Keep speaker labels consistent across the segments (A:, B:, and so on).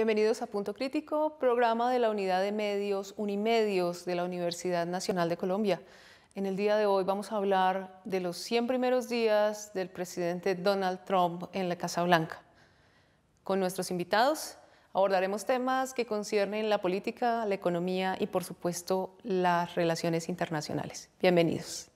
A: Bienvenidos a Punto Crítico, programa de la Unidad de Medios Unimedios de la Universidad Nacional de Colombia. En el día de hoy vamos a hablar de los 100 primeros días del presidente Donald Trump en la Casa Blanca. Con nuestros invitados abordaremos temas que conciernen la política, la economía y por supuesto las relaciones internacionales. Bienvenidos.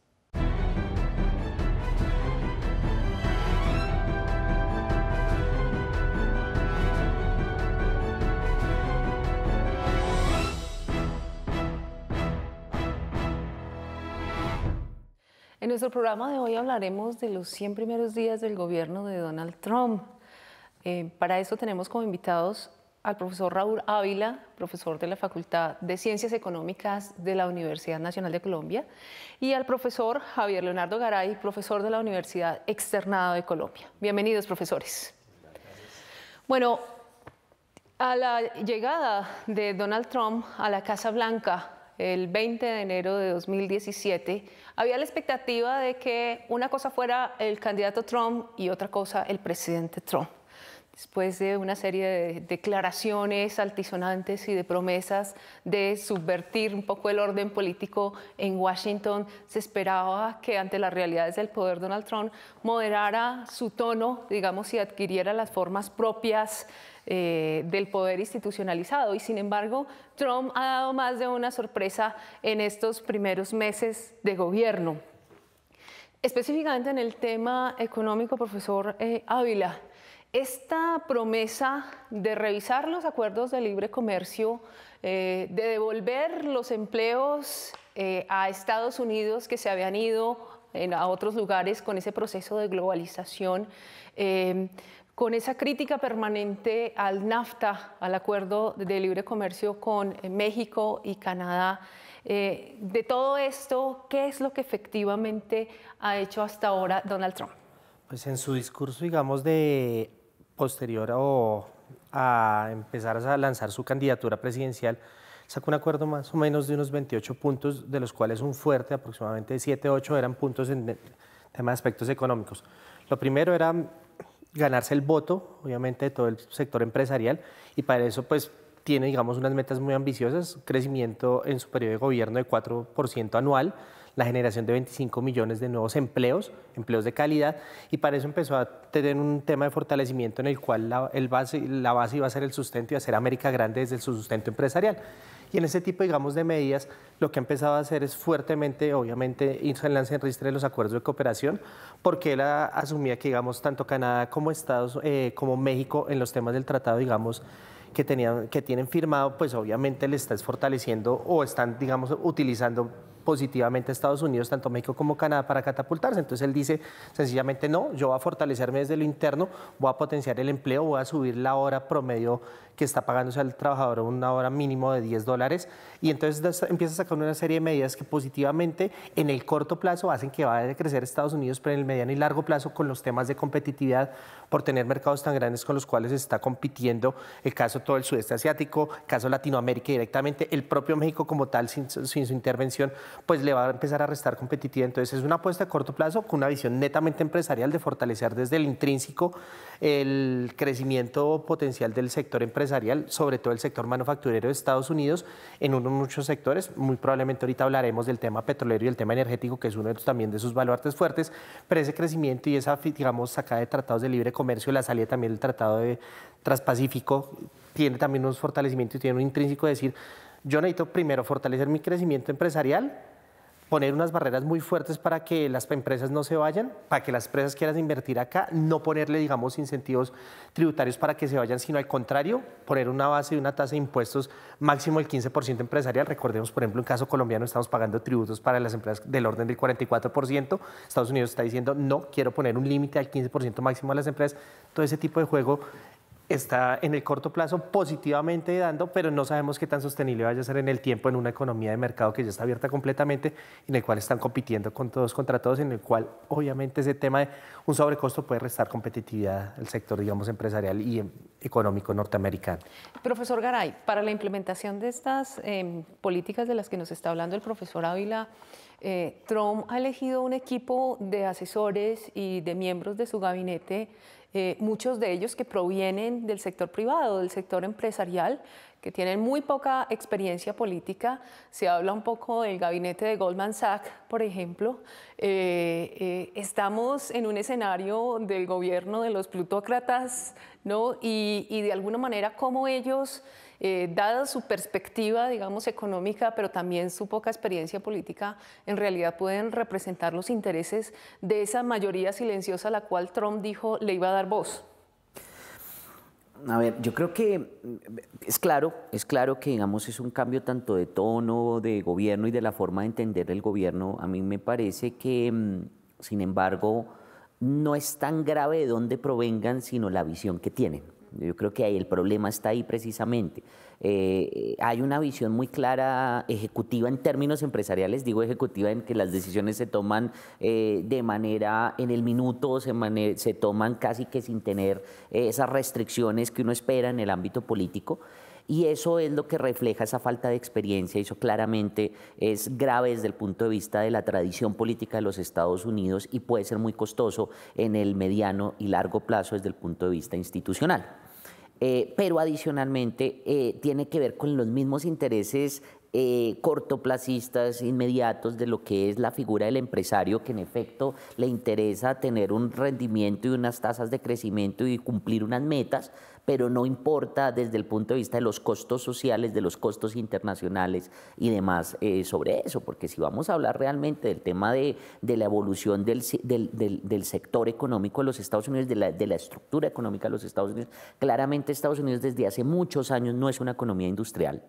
A: En nuestro programa de hoy hablaremos de los 100 primeros días del gobierno de Donald Trump. Eh, para eso tenemos como invitados al profesor Raúl Ávila, profesor de la Facultad de Ciencias Económicas de la Universidad Nacional de Colombia, y al profesor Javier Leonardo Garay, profesor de la Universidad Externada de Colombia. Bienvenidos, profesores. Bueno, a la llegada de Donald Trump a la Casa Blanca, el 20 de enero de 2017, había la expectativa de que una cosa fuera el candidato Trump y otra cosa el presidente Trump. Después de una serie de declaraciones altisonantes y de promesas de subvertir un poco el orden político en Washington, se esperaba que ante las realidades del poder Donald Trump moderara su tono, digamos, y adquiriera las formas propias eh, del poder institucionalizado. Y sin embargo, Trump ha dado más de una sorpresa en estos primeros meses de gobierno. Específicamente en el tema económico, profesor eh, Ávila, esta promesa de revisar los acuerdos de libre comercio, eh, de devolver los empleos a Estados Unidos que se habían ido a otros lugares con ese proceso de globalización, con esa crítica permanente al NAFTA, al acuerdo de libre comercio con eh, México y Canadá, eh, de todo esto, ¿qué es lo que efectivamente ha hecho hasta ahora Donald Trump?
B: Pues en su discurso, digamos, de posterior o a empezar a lanzar su candidatura presidencial, sacó un acuerdo más o menos de unos 28 puntos, de los cuales un fuerte, aproximadamente 7, 8, eran puntos en temas de aspectos económicos. Lo primero era ganarse el voto, obviamente, de todo el sector empresarial y para eso pues tiene, digamos, unas metas muy ambiciosas, crecimiento en su periodo de gobierno de 4% anual, la generación de 25 millones de nuevos empleos, empleos de calidad, y para eso empezó a tener un tema de fortalecimiento en el cual la, base, la base iba a ser el sustento y hacer América grande desde su sustento empresarial. Y en ese tipo, digamos, de medidas, lo que ha empezado a hacer es fuertemente, obviamente, irse en lance en registro de los acuerdos de cooperación, porque él asumía que, digamos, tanto Canadá como Estados, eh, como México, en los temas del tratado, digamos, que, tenían, que tienen firmado, pues obviamente le estás fortaleciendo o están, digamos, utilizando positivamente a Estados Unidos, tanto México como Canadá, para catapultarse. Entonces él dice sencillamente no, yo voy a fortalecerme desde lo interno, voy a potenciar el empleo, voy a subir la hora promedio que está pagándose al trabajador una hora mínimo de 10 dólares. Y entonces empieza a sacar una serie de medidas que positivamente en el corto plazo hacen que vaya a crecer Estados Unidos, pero en el mediano y largo plazo con los temas de competitividad por tener mercados tan grandes con los cuales está compitiendo el caso todo el sudeste asiático, el caso Latinoamérica directamente, el propio México como tal sin, sin su intervención, pues le va a empezar a restar competitividad. Entonces es una apuesta a corto plazo con una visión netamente empresarial de fortalecer desde el intrínseco el crecimiento potencial del sector empresarial empresarial, sobre todo el sector manufacturero de Estados Unidos, en unos muchos sectores. Muy probablemente ahorita hablaremos del tema petrolero y el tema energético, que es uno de, también de sus baluartes fuertes, pero ese crecimiento y esa, digamos, sacada de tratados de libre comercio, la salida también del tratado de Transpacífico, tiene también unos fortalecimientos y tiene un intrínseco de decir, yo necesito primero fortalecer mi crecimiento empresarial poner unas barreras muy fuertes para que las empresas no se vayan, para que las empresas quieran invertir acá, no ponerle, digamos, incentivos tributarios para que se vayan, sino al contrario, poner una base y una tasa de impuestos máximo del 15% empresarial. Recordemos, por ejemplo, en caso colombiano estamos pagando tributos para las empresas del orden del 44%. Estados Unidos está diciendo, no, quiero poner un límite al 15% máximo a las empresas. Todo ese tipo de juego está en el corto plazo positivamente dando, pero no sabemos qué tan sostenible vaya a ser en el tiempo en una economía de mercado que ya está abierta completamente, en el cual están compitiendo con todos contra todos, en el cual obviamente ese tema de un sobrecosto puede restar competitividad al sector, digamos, empresarial y em, económico norteamericano.
A: Profesor Garay, para la implementación de estas em, políticas de las que nos está hablando el profesor Ávila, eh, Trump ha elegido un equipo de asesores y de miembros de su gabinete eh, muchos de ellos que provienen del sector privado, del sector empresarial, que tienen muy poca experiencia política. Se habla un poco del gabinete de Goldman Sachs, por ejemplo. Eh, eh, estamos en un escenario del gobierno de los plutócratas, ¿no? Y, y de alguna manera cómo ellos eh, dada su perspectiva, digamos, económica, pero también su poca experiencia política, en realidad pueden representar los intereses de esa mayoría silenciosa a la cual Trump dijo le iba a dar voz?
C: A ver, yo creo que mm, es claro, es claro que digamos es un cambio tanto de tono, de gobierno y de la forma de entender el gobierno. A mí me parece que, mm, sin embargo, no es tan grave de dónde provengan, sino la visión que tienen. Yo creo que ahí el problema está ahí precisamente. Eh, hay una visión muy clara ejecutiva en términos empresariales, digo ejecutiva en que las decisiones se toman eh, de manera en el minuto, se, se toman casi que sin tener eh, esas restricciones que uno espera en el ámbito político. Y eso es lo que refleja esa falta de experiencia. Eso claramente es grave desde el punto de vista de la tradición política de los Estados Unidos y puede ser muy costoso en el mediano y largo plazo desde el punto de vista institucional. Eh, pero adicionalmente eh, tiene que ver con los mismos intereses eh, cortoplacistas inmediatos de lo que es la figura del empresario que en efecto le interesa tener un rendimiento y unas tasas de crecimiento y cumplir unas metas, pero no importa desde el punto de vista de los costos sociales, de los costos internacionales y demás eh, sobre eso, porque si vamos a hablar realmente del tema de, la evolución del, sector económico de los Estados Unidos, de la estructura económica de los Estados Unidos, claramente Estados Unidos desde hace muchos años no es una economía industrial.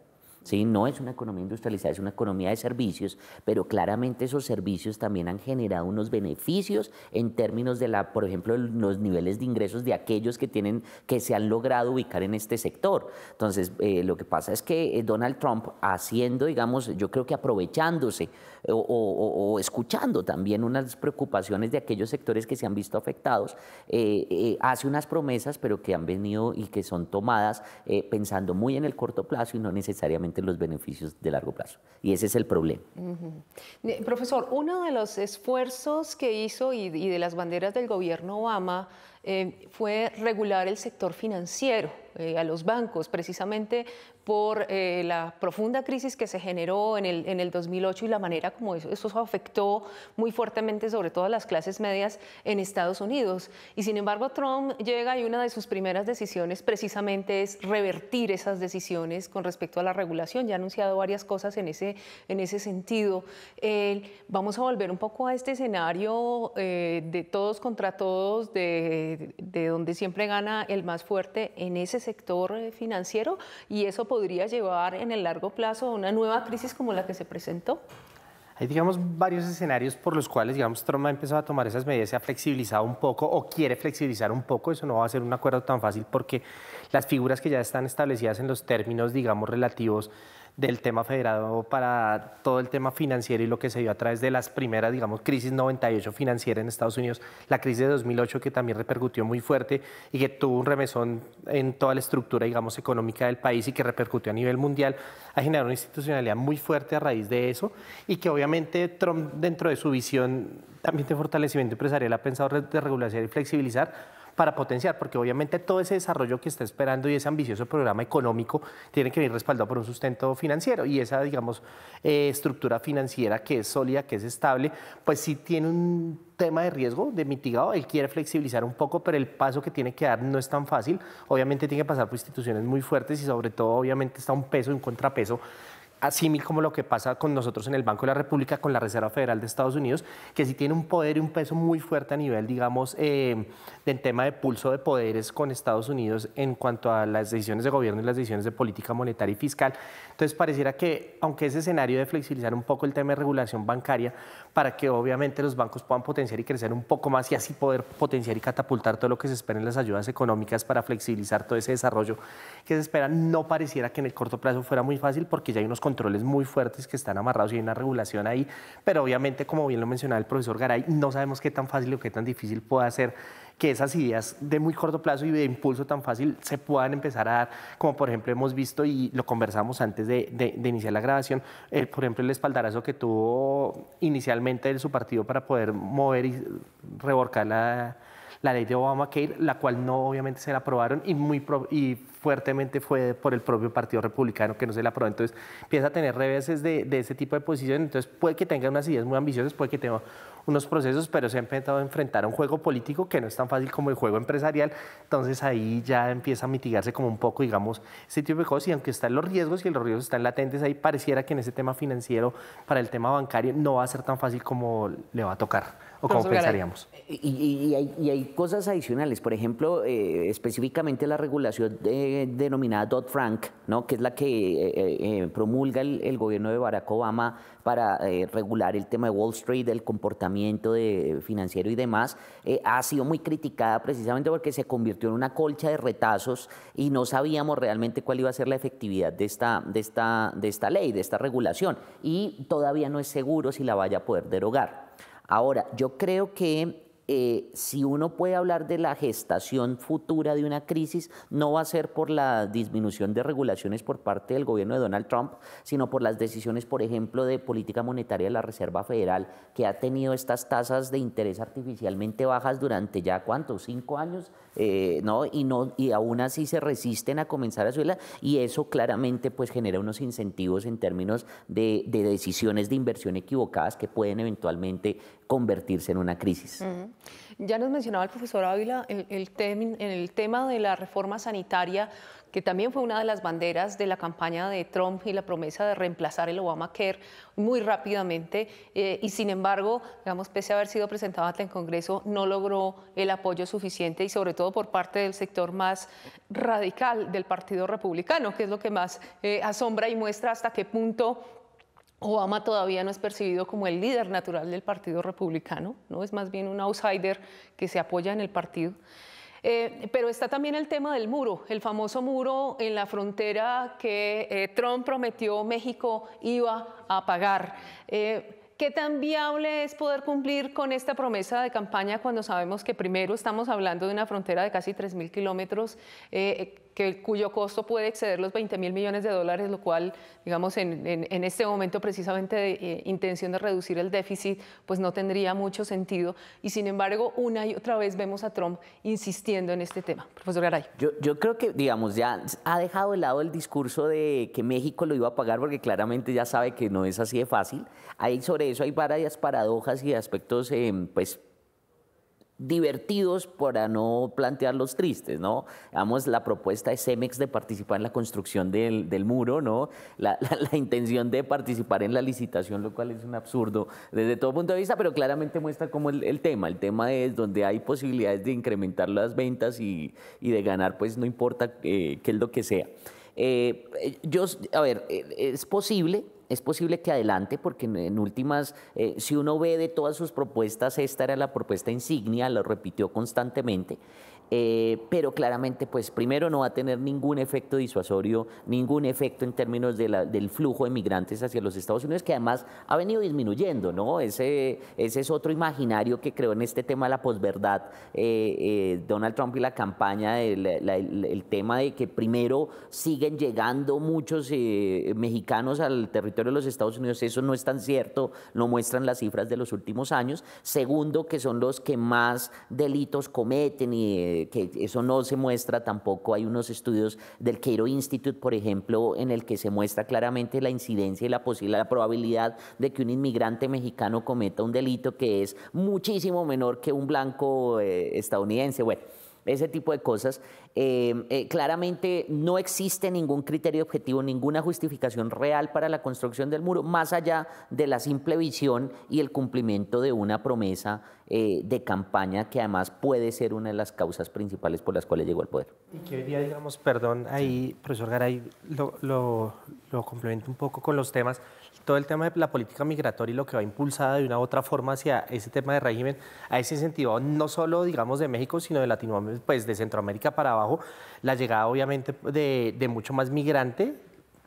C: ¿sí? No es una economía industrializada, es una economía de servicios, pero claramente esos servicios también han generado unos beneficios en términos de, la, por ejemplo, los niveles de ingresos de aquellos que, tienen, que se han logrado ubicar en este sector. Entonces, eh, lo que pasa es que eh, Donald Trump haciendo, digamos, yo creo que aprovechándose o, escuchando también unas preocupaciones de aquellos sectores que se han visto afectados, eh, eh, hace unas promesas, pero que han venido y que son tomadas eh, pensando muy en el corto plazo y no necesariamente en los beneficios de largo plazo. Y ese es el problema.
A: Profesor, uno de los esfuerzos que hizo y de las banderas del gobierno Obama fue regular el sector financiero eh, a los bancos, precisamente por eh, la profunda crisis que se generó en el, en el 2008 y la manera como eso, eso afectó muy fuertemente, sobre todo a las clases medias en Estados Unidos. Y sin embargo, Trump llega y una de sus primeras decisiones precisamente es revertir esas decisiones con respecto a la regulación. Ya ha anunciado varias cosas en ese, en ese sentido. vamos a volver un poco a este escenario eh, de todos contra todos, de, de donde siempre gana el más fuerte en ese sector eh, financiero y eso podría llevar en el largo plazo a una nueva crisis como la que se presentó.
B: Hay, digamos, varios escenarios por los cuales, digamos, Trump ha empezado a tomar esas medidas, se ha flexibilizado un poco o quiere flexibilizar un poco. Eso no va a ser un acuerdo tan fácil porque las figuras que ya están establecidas en los términos, digamos, relativos del tema federado para todo el tema financiero y lo que se dio a través de las primeras, digamos, crisis 98 financiera en Estados Unidos, la crisis de 2008 que también repercutió muy fuerte y que tuvo un remesón en toda la estructura, digamos, económica del país y que repercutió a nivel mundial, ha generado una institucionalidad muy fuerte a raíz de eso y que obviamente Trump dentro de su visión también de fortalecimiento empresarial ha pensado de regularizar y flexibilizar para potenciar, porque obviamente todo ese desarrollo que está esperando y ese ambicioso programa económico tiene que venir respaldado por un sustento financiero y esa, digamos, eh, estructura financiera que es sólida, que es estable, pues sí tiene un tema de riesgo, de mitigado, él quiere flexibilizar un poco, pero el paso que tiene que dar no es tan fácil, obviamente tiene que pasar por instituciones muy fuertes y sobre todo obviamente está un peso y un contrapeso así como lo que pasa con nosotros en el Banco de la República, con la Reserva Federal de Estados Unidos, que sí tiene un poder y un peso muy fuerte a nivel, digamos, eh, del tema de pulso de poderes con Estados Unidos en cuanto a las decisiones de gobierno y las decisiones de política monetaria y fiscal. Entonces, pareciera que, aunque ese escenario de flexibilizar un poco el tema de regulación bancaria, para que obviamente los bancos puedan potenciar y crecer un poco más y así poder potenciar y catapultar todo lo que se espera en las ayudas económicas para flexibilizar todo ese desarrollo que se espera, no pareciera que en el corto plazo fuera muy fácil porque ya hay unos controles muy fuertes que están amarrados y hay una regulación ahí, pero obviamente, como bien lo mencionaba el profesor Garay, no sabemos qué tan fácil o qué tan difícil pueda ser que esas ideas de muy corto plazo y de impulso tan fácil se puedan empezar a dar, como por ejemplo hemos visto y lo conversamos antes de, iniciar la grabación, eh, por ejemplo el espaldarazo que tuvo inicialmente el su partido para poder mover y reborcar la, ley de obama Obamacare, la cual no obviamente se la aprobaron y, muy fuertemente fue por el propio Partido Republicano que no se la aprobó. Entonces empieza a tener reveses de, de ese tipo de posición. Entonces puede que tenga unas ideas muy ambiciosas, puede que tenga unos procesos, pero se ha empezado a enfrentar a un juego político que no es tan fácil como el juego empresarial. Entonces ahí ya empieza a mitigarse como un poco, digamos, ese tipo de cosas. Y aunque están los riesgos y los riesgos están latentes, ahí pareciera que en ese tema financiero, para el tema bancario, no va a ser tan fácil como le va a tocar o como pensaríamos.
C: Y, hay, cosas adicionales, por ejemplo, eh, específicamente la regulación denominada Dodd-Frank, ¿no? que es la que eh, eh, promulga el, gobierno de Barack Obama para regular el tema de Wall Street, el comportamiento de, financiero y demás, ha sido muy criticada precisamente porque se convirtió en una colcha de retazos y no sabíamos realmente cuál iba a ser la efectividad de esta, de esta, de esta ley, de esta regulación, y todavía no es seguro si la vaya a poder derogar. Ahora, yo creo que eh, si uno puede hablar de la gestación futura de una crisis, no va a ser por la disminución de regulaciones por parte del gobierno de Donald Trump, sino por las decisiones, por ejemplo, de política monetaria de la Reserva Federal, que ha tenido estas tasas de interés artificialmente bajas durante ya, ¿cuántos? ¿Cinco años? Eh, ¿no? Y, no, y aún así se resisten a comenzar a suela y eso claramente pues genera unos incentivos en términos de, decisiones de inversión equivocadas que pueden eventualmente convertirse en una crisis.
A: Ya nos mencionaba el profesor Ávila el, el tema de la reforma sanitaria que también fue una de las banderas de la campaña de Trump y la promesa de reemplazar el Obamacare muy rápidamente. Eh, y sin embargo, digamos, pese a haber sido presentada en el Congreso, no logró el apoyo suficiente y sobre todo por parte del sector más radical del Partido Republicano, que es lo que más eh, asombra y muestra hasta qué punto Obama todavía no es percibido como el líder natural del Partido Republicano, ¿no? es más bien un outsider que se apoya en el partido. Eh, pero está también el tema del muro, el famoso muro en la frontera que eh, Trump prometió México iba a pagar. Eh, ¿Qué tan viable es poder cumplir con esta promesa de campaña cuando sabemos que primero estamos hablando de una frontera de casi 3.000 kilómetros? que, cuyo costo puede exceder los 20 mil millones de dólares, lo cual, digamos, en, en, este momento precisamente de eh, intención de reducir el déficit, pues no tendría mucho sentido. Y sin embargo, una y otra vez vemos a Trump insistiendo en este tema. Profesor
C: Garay. Yo, creo que, digamos, ya ha dejado de lado el discurso de que México lo iba a pagar porque claramente ya sabe que no es así de fácil. Ahí sobre eso hay varias paradojas y aspectos, eh, pues, divertidos para no plantearlos tristes, ¿no? Digamos, la propuesta de Cemex de participar en la construcción del, muro, ¿no? La, intención de participar en la licitación, lo cual es un absurdo desde todo punto de vista, pero claramente muestra cómo el, el tema. El tema es donde hay posibilidades de incrementar las ventas y, de ganar, pues no importa eh, qué es lo que sea. Eh, eh, yo, a ver, es posible es posible que adelante, porque en, últimas, eh, si uno ve de todas sus propuestas, esta era la propuesta insignia, lo repitió constantemente. Eh, pero claramente, pues primero no va a tener ningún efecto disuasorio, ningún efecto en términos del flujo de migrantes hacia los Estados Unidos, que además ha venido disminuyendo, ¿no? Ese, ese es otro imaginario que creo en este tema la posverdad eh, eh, Donald Trump y la campaña, de el, tema de que primero siguen llegando muchos eh, mexicanos al territorio de los Estados Unidos, eso no es tan cierto, lo muestran las cifras de los últimos años. Segundo, que son los que más delitos cometen y eh, que eso no se muestra tampoco. Hay unos estudios del queiro Institute, por ejemplo, en el que se muestra claramente la incidencia y la posible la probabilidad de que un inmigrante mexicano cometa un delito que es muchísimo menor que un blanco eh, estadounidense. Bueno, ese tipo de cosas. Em, eh, claramente no existe ningún criterio objetivo, ninguna justificación real para la construcción del muro, más allá de la simple visión y el cumplimiento de una promesa eh, de campaña que además puede ser una de las causas principales por las cuales llegó al poder.
B: Y que hoy día, digamos, perdón, ahí, profesor Garay, lo, lo, complemento un poco con los temas, todo el tema de la política migratoria y lo que va impulsada de una u otra forma hacia ese tema de régimen, a ese incentivo no solo, digamos, de México, sino de Latinoamérica, pues de Centroamérica para abajo la llegada obviamente de, mucho más migrante,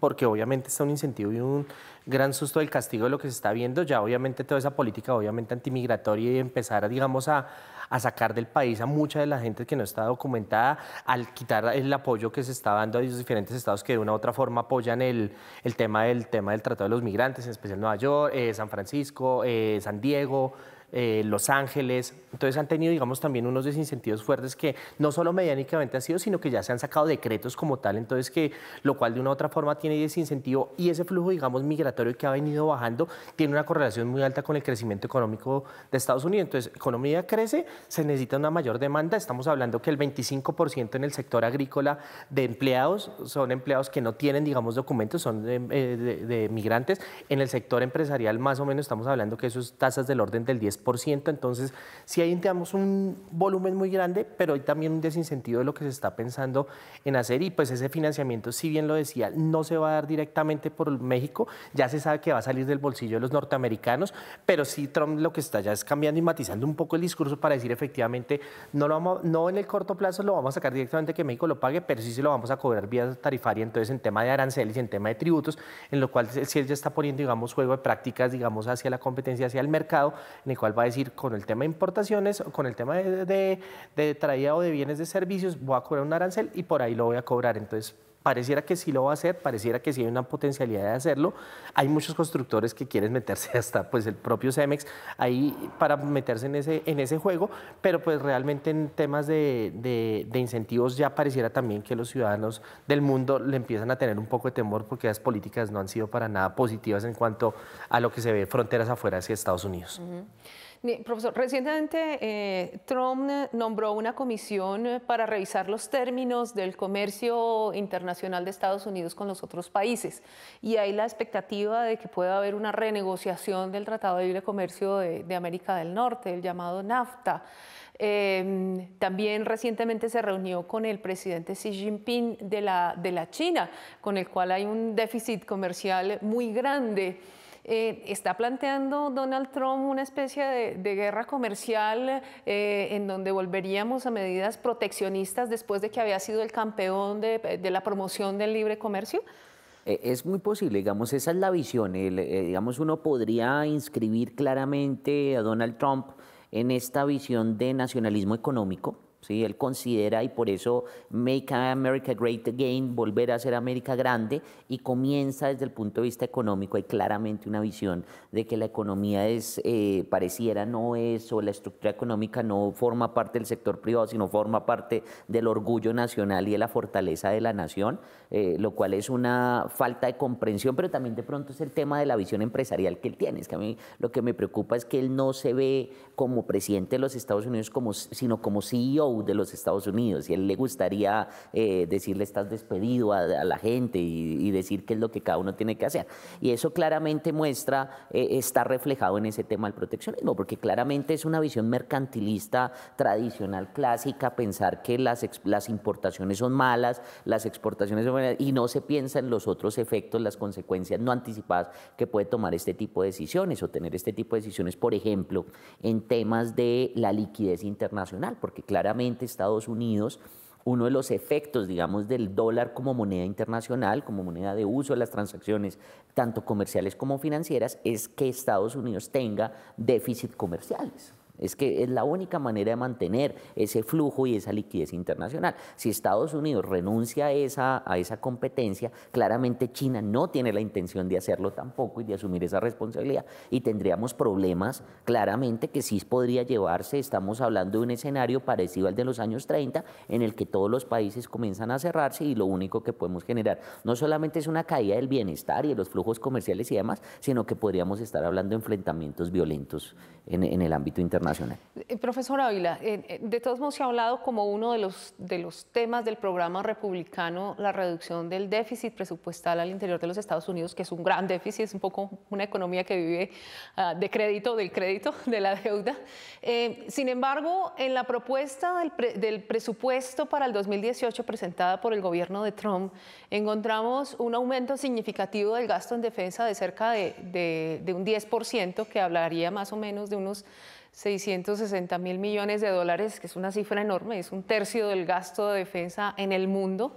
B: porque obviamente está un incentivo y un gran susto del castigo de lo que se está viendo, ya obviamente toda esa política obviamente antimigratoria y empezar, a, digamos, a, sacar del país a mucha de la gente que no está documentada, al quitar el apoyo que se está dando a esos diferentes estados que de una u otra forma apoyan el, tema, del, tema del Tratado de los Migrantes, en especial Nueva York, eh, San Francisco, eh, San Diego, eh, Los Ángeles. Entonces han tenido, digamos, también unos desincentivos fuertes que no solo mediánicamente ha sido, sino que ya se han sacado decretos como tal, entonces que lo cual de una u otra forma tiene desincentivo y ese flujo, digamos, migratorio que ha venido bajando tiene una correlación muy alta con el crecimiento económico de Estados Unidos. Entonces, economía crece, se necesita una mayor demanda. Estamos hablando que el 25% en el sector agrícola de empleados son empleados que no tienen, digamos, documentos, son eh, de, migrantes. En el sector empresarial, más o menos, estamos hablando que eso es tasas del orden del 10% ciento, entonces si hay, digamos, un volumen muy grande, pero hay también un desincentivo de lo que se está pensando en hacer y pues ese financiamiento, si bien lo decía, no se va a dar directamente por México, ya se sabe que va a salir del bolsillo de los norteamericanos, pero sí Trump lo que está ya es cambiando y matizando un poco el discurso para decir efectivamente, no, lo vamos, no en el corto plazo lo vamos a sacar directamente que México lo pague, pero sí se lo vamos a cobrar vía tarifaria, entonces en tema de aranceles, y en tema de tributos, en lo cual si él ya está poniendo, digamos, juego de prácticas, digamos, hacia la competencia, hacia el mercado, en el cual va a decir con el tema de importaciones o con el tema de, de, de traída o de bienes de servicios voy a cobrar un arancel y por ahí lo voy a cobrar. Entonces pareciera que sí lo va a hacer, pareciera que sí hay una potencialidad de hacerlo. Hay muchos constructores que quieren meterse hasta pues el propio Cemex ahí para meterse en ese, en ese juego, pero pues realmente en temas de, de, incentivos ya pareciera también que los ciudadanos del mundo le empiezan a tener un poco de temor porque las políticas no han sido para nada positivas en cuanto a lo que se ve fronteras afuera hacia Estados Unidos.
A: Profesor, recientemente eh, Trump nombró una comisión para revisar los términos del comercio internacional de Estados Unidos con los otros países y hay la expectativa de que pueda haber una renegociación del Tratado de Libre Comercio de, América del Norte, el llamado NAFTA. Em, también recientemente se reunió con el presidente Xi Jinping de la, de la China, con el cual hay un déficit comercial muy grande. Eh, está planteando Donald Trump una especie de, guerra comercial eh, en donde volveríamos a medidas proteccionistas después de que había sido el campeón de, la promoción del libre comercio?
C: E, es muy posible, digamos, esa es la visión. Eh, digamos, uno podría inscribir claramente a Donald Trump en esta visión de nacionalismo económico, ¿sí? Él considera, y por eso Make America Great Again, volver a hacer América grande, y comienza desde el punto de vista económico. Hay claramente una visión de que la economía es, eh, pareciera no es, o la estructura económica no forma parte del sector privado, sino forma parte del orgullo nacional y de la fortaleza de la nación, eh, lo cual es una falta de comprensión, pero también de pronto es el tema de la visión empresarial que él tiene. Es que a mí lo que me preocupa es que él no se ve como presidente de los Estados Unidos, como, sino como CEO de los Estados Unidos y él le gustaría eh, decirle estás despedido a, la gente y, decir qué es lo que cada uno tiene que hacer. Y eso claramente muestra, eh, está reflejado en ese tema del proteccionismo, porque claramente es una visión mercantilista tradicional, clásica, pensar que las, las importaciones son malas, las exportaciones son malas, y no se piensa en los otros efectos, las consecuencias no anticipadas que puede tomar este tipo de decisiones o tener este tipo de decisiones, por ejemplo, en temas de la liquidez internacional, porque claramente Estados Unidos uno de los efectos, digamos, del dólar como moneda internacional, como moneda de uso de las transacciones, tanto comerciales como financieras, es que Estados Unidos tenga déficit comerciales. Es que es la única manera de mantener ese flujo y esa liquidez internacional. Si Estados Unidos renuncia a esa, competencia, claramente China no tiene la intención de hacerlo tampoco y de asumir esa responsabilidad. Y tendríamos problemas claramente que sí podría llevarse. Estamos hablando de un escenario parecido al de los años 30, en el que todos los países comienzan a cerrarse y lo único que podemos generar no solamente es una caída del bienestar y de los flujos comerciales y demás, sino que podríamos estar hablando de enfrentamientos violentos en el ámbito internacional.
A: Eh, profesor eh, eh, de todos modos se ha hablado como uno de los, de los temas del programa republicano la reducción del déficit presupuestal al interior de los Estados Unidos, que es un gran déficit, es un poco una economía que vive ah, de crédito, del crédito, de la deuda. Eh, sin embargo, en la propuesta del, presupuesto para el 2018 presentada por el gobierno de Trump, encontramos un aumento significativo del gasto en defensa de cerca de, de un 10%, que hablaría más o menos de unos 660 mil millones de dólares, que es una cifra enorme, es un tercio del gasto de defensa en el mundo,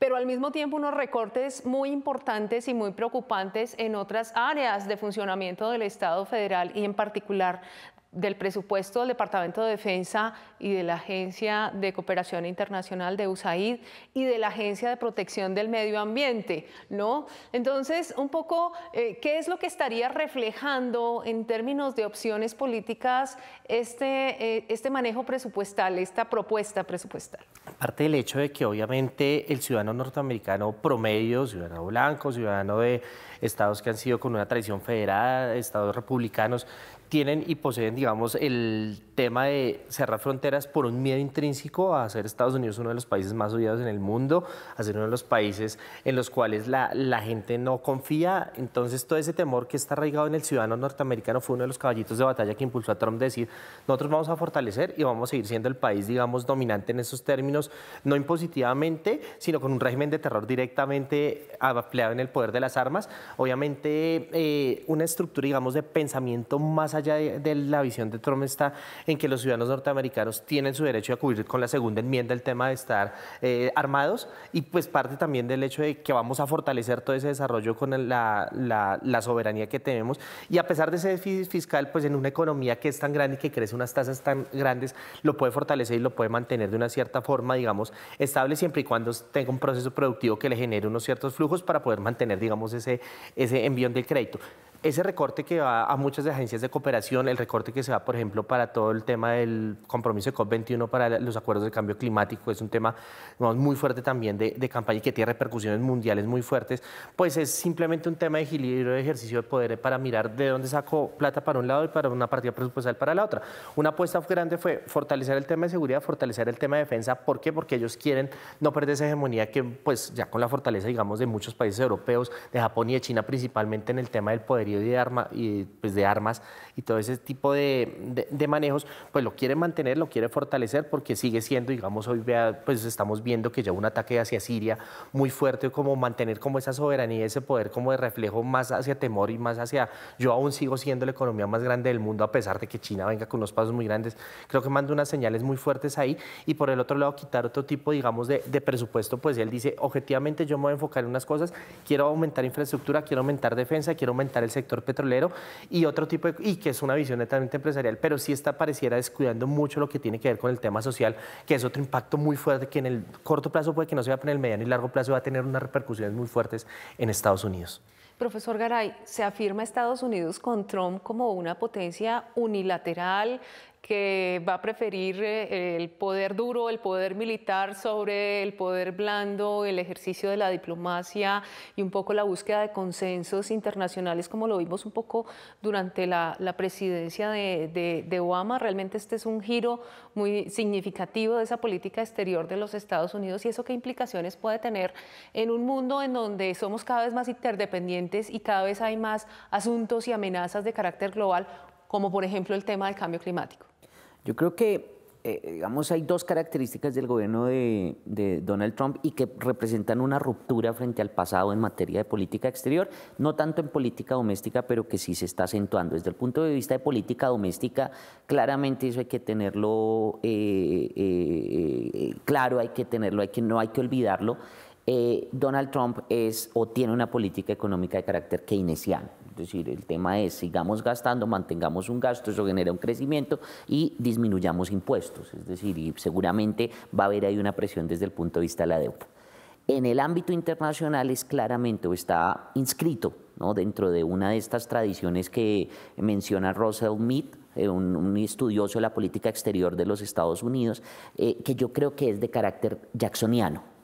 A: pero al mismo tiempo unos recortes muy importantes y muy preocupantes en otras áreas de funcionamiento del Estado federal y en particular del presupuesto del Departamento de Defensa y de la Agencia de Cooperación Internacional de USAID y de la Agencia de Protección del Medio Ambiente, ¿no? Entonces, un poco, eh, ¿qué es lo que estaría reflejando en términos de opciones políticas este, eh, este manejo presupuestal, esta propuesta presupuestal?
B: Aparte del hecho de que obviamente el ciudadano norteamericano promedio, ciudadano blanco, ciudadano de estados que han sido con una tradición federal, estados republicanos, tienen y poseen, digamos, el tema de cerrar fronteras por un miedo intrínseco a hacer Estados Unidos uno de los países más odiados en el mundo, a ser uno de los países en los cuales la, la gente no confía. Entonces, todo ese temor que está arraigado en el ciudadano norteamericano fue uno de los caballitos de batalla que impulsó a Trump decir, nosotros vamos a fortalecer y vamos a seguir siendo el país, digamos, dominante en esos términos, no impositivamente, sino con un régimen de terror directamente ampliado en el poder de las armas. Obviamente, eh, una estructura, digamos, de pensamiento más allá de la visión de Trump está en que los ciudadanos norteamericanos tienen su derecho a cubrir con la segunda enmienda el tema de estar eh, armados y pues parte también del hecho de que vamos a fortalecer todo ese desarrollo con la, la, soberanía que tenemos y a pesar de ese déficit fiscal, pues en una economía que es tan grande y que crece unas tasas tan grandes, lo puede fortalecer y lo puede mantener de una cierta forma, digamos, estable siempre y cuando tenga un proceso productivo que le genere unos ciertos flujos para poder mantener, digamos, ese, ese envión del crédito ese recorte que va a muchas agencias de cooperación, el recorte que se va, por ejemplo, para todo el tema del compromiso de COP21 para los acuerdos de cambio climático, es un tema muy fuerte también de, de, campaña y que tiene repercusiones mundiales muy fuertes, pues es simplemente un tema de equilibrio de ejercicio de poder para mirar de dónde saco plata para un lado y para una partida presupuestal para la otra. Una apuesta grande fue fortalecer el tema de seguridad, fortalecer el tema de defensa. ¿Por qué? Porque ellos quieren no perder esa hegemonía que, pues, ya con la fortaleza, digamos, de muchos países europeos, de Japón y de China principalmente en el tema del poderío de, arma, y, pues, de armas y todo ese tipo de, de, manejos, pues lo quiere mantener, lo quiere fortalecer porque sigue siendo, digamos, hoy vea, pues estamos viendo que ya un ataque hacia Siria muy fuerte, como mantener como esa soberanía, ese poder como de reflejo más hacia temor y más hacia, yo aún sigo siendo la economía más grande del mundo a pesar de que China venga con unos pasos muy grandes, creo que manda unas señales muy fuertes ahí y por el otro lado quitar otro tipo, digamos, de, de presupuesto, pues él dice, objetivamente yo me voy a enfocar en unas cosas, quiero aumentar infraestructura, quiero aumentar defensa, quiero aumentar el sector petrolero y otro tipo y que es una visión netamente empresarial, pero sí está pareciera descuidando mucho lo que tiene que ver con el tema social, que es otro impacto muy fuerte que en el corto plazo puede que no se a poner, en el mediano y largo plazo va a tener unas repercusiones muy fuertes en Estados Unidos.
A: Profesor Garay, se afirma Estados Unidos con Trump como una potencia unilateral que va a preferir eh, el poder duro, el poder militar sobre el poder blando, el ejercicio de la diplomacia y un poco la búsqueda de consensos internacionales, como lo vimos un poco durante la, presidencia de, de, Obama. Realmente este es un giro muy significativo de esa política exterior de los Estados Unidos y eso qué implicaciones puede tener en un mundo en donde somos cada vez más interdependientes y cada vez hay más asuntos y amenazas de carácter global como por ejemplo el tema del cambio climático?
C: Yo creo que eh, digamos, hay dos características del gobierno de, Donald Trump y que representan una ruptura frente al pasado en materia de política exterior, no tanto en política doméstica, pero que sí se está acentuando. Desde el punto de vista de política doméstica, claramente eso hay que tenerlo eh, eh, claro, hay que tenerlo, hay que, no hay que olvidarlo. Donald Trump es o tiene una política económica de carácter keynesiano es decir, el tema es sigamos gastando, mantengamos un gasto, eso genera un crecimiento y disminuyamos impuestos. Es decir, seguramente va a haber ahí una presión desde el punto de vista de la deuda. En el ámbito internacional es claramente o está inscrito dentro de una de estas tradiciones que menciona Russell Mead, eh, un, estudioso de la política exterior de los Estados Unidos, eh, que yo creo que es de carácter jacksoniano.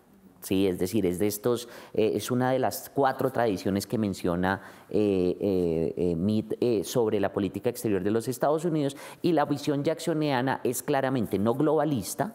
C: Sí, es decir, es de estos, eh, es una de las cuatro tradiciones que menciona eh, eh, eh Mead sobre la política exterior de los Estados Unidos y la visión jacksoniana es claramente no globalista,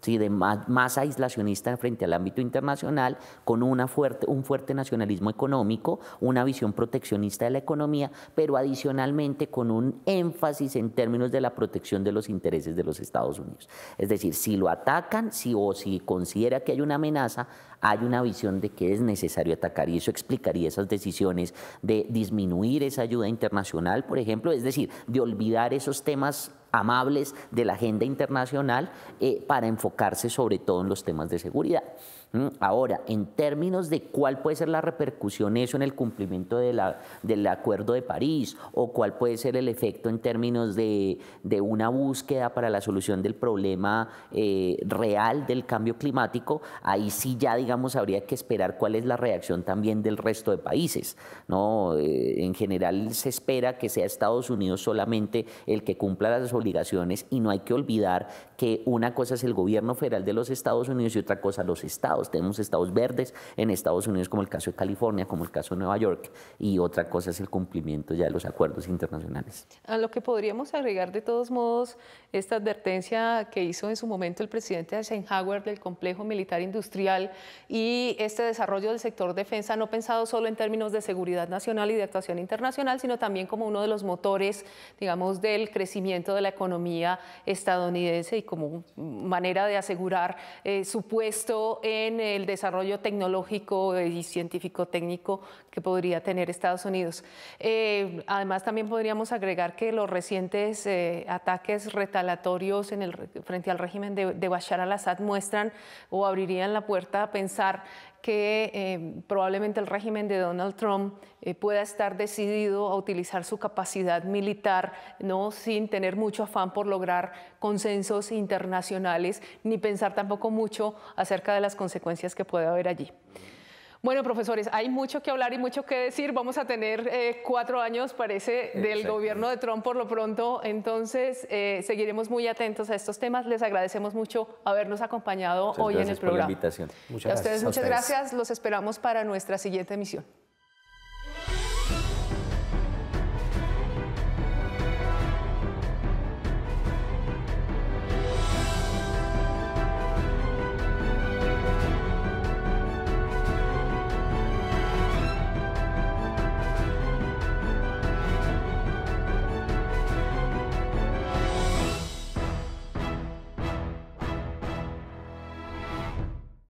C: Sí, de más, aislacionista frente al ámbito internacional, con una fuerte, un fuerte nacionalismo económico, una visión proteccionista de la economía, pero adicionalmente con un énfasis en términos de la protección de los intereses de los Estados Unidos. Es decir, si lo atacan o si considera que hay una amenaza, hay una visión de que es necesario atacar y eso explicaría esas decisiones de disminuir esa ayuda internacional, por ejemplo, es decir, de olvidar esos temas amables de la agenda internacional eh, para enfocarse sobre todo en los temas de seguridad. Mm, ahora, en términos de cuál puede ser la repercusión eso en el cumplimiento de la, del Acuerdo de París o cuál puede ser el efecto en términos de, una búsqueda para la solución del problema eh, real del cambio climático, ahí sí ya, digamos, habría que esperar cuál es la reacción también del resto de países. ¿no? Eh, en general se espera que sea Estados Unidos solamente el que cumpla las obligaciones y no hay que olvidar que una cosa es el gobierno federal de los Estados Unidos y otra cosa los estados tenemos estados verdes en Estados Unidos, como el caso de California, como el caso de Nueva York, y otra cosa es el cumplimiento ya de los acuerdos internacionales.
A: A lo que podríamos agregar de todos modos esta advertencia que hizo en su momento el presidente Eisenhower del complejo militar industrial y este desarrollo del sector defensa no pensado solo en términos de seguridad nacional y de actuación internacional, sino también como uno de los motores, digamos, del crecimiento de la economía estadounidense y como manera de asegurar eh, su puesto en en el desarrollo tecnológico y científico-técnico que podría tener Estados Unidos. Eh, además, también podríamos agregar que los recientes eh, ataques retalatorios en el, frente al régimen de Bashar al-Assad muestran o abrirían la puerta a pensar que em, probablemente el régimen de Donald Trump eh, pueda estar decidido a utilizar su capacidad militar, no sin tener mucho afán por lograr consensos internacionales, ni pensar tampoco mucho acerca de las consecuencias que pueda haber allí. Bueno, profesores, hay mucho que hablar y mucho que decir. Vamos a tener eh, cuatro años, parece, del gobierno de Trump por lo pronto. Entonces, eh, seguiremos muy atentos a estos temas. Les agradecemos mucho habernos acompañado hoy en el programa. Por la
C: invitación. Muchas a ustedes, muchas gracias.
A: Los esperamos para nuestra siguiente emisión.